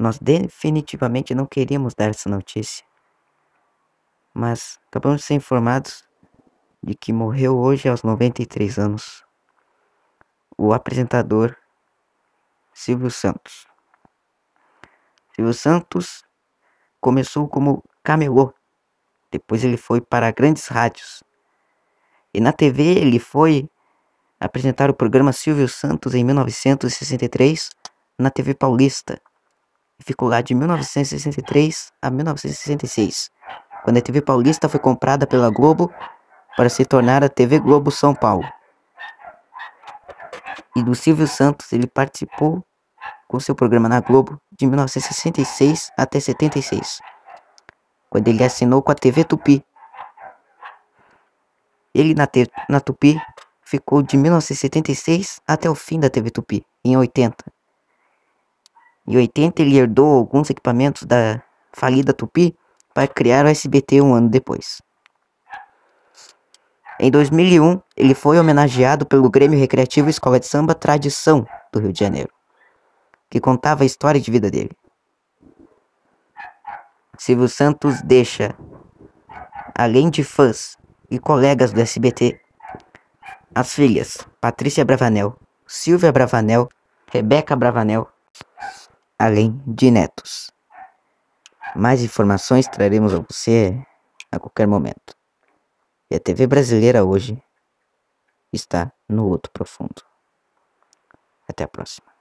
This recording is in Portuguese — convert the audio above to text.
Nós definitivamente não queríamos dar essa notícia, mas acabamos de ser informados de que morreu hoje aos 93 anos o apresentador Silvio Santos. Silvio Santos começou como camelô, depois ele foi para grandes rádios. E na TV ele foi apresentar o programa Silvio Santos em 1963 na TV Paulista ficou lá de 1963 a 1966, quando a TV Paulista foi comprada pela Globo para se tornar a TV Globo São Paulo. E do Silvio Santos ele participou com seu programa na Globo de 1966 até 76, quando ele assinou com a TV Tupi. Ele na, na Tupi ficou de 1976 até o fim da TV Tupi, em 80. Em 80 ele herdou alguns equipamentos da falida Tupi para criar o SBT um ano depois. Em 2001, ele foi homenageado pelo Grêmio Recreativo Escola de Samba Tradição do Rio de Janeiro, que contava a história de vida dele. Silvio Santos deixa, além de fãs e colegas do SBT, as filhas Patrícia Bravanel, Silvia Bravanel, Rebeca Bravanel, além de netos. Mais informações traremos a você a qualquer momento. E a TV brasileira hoje está no outro profundo. Até a próxima.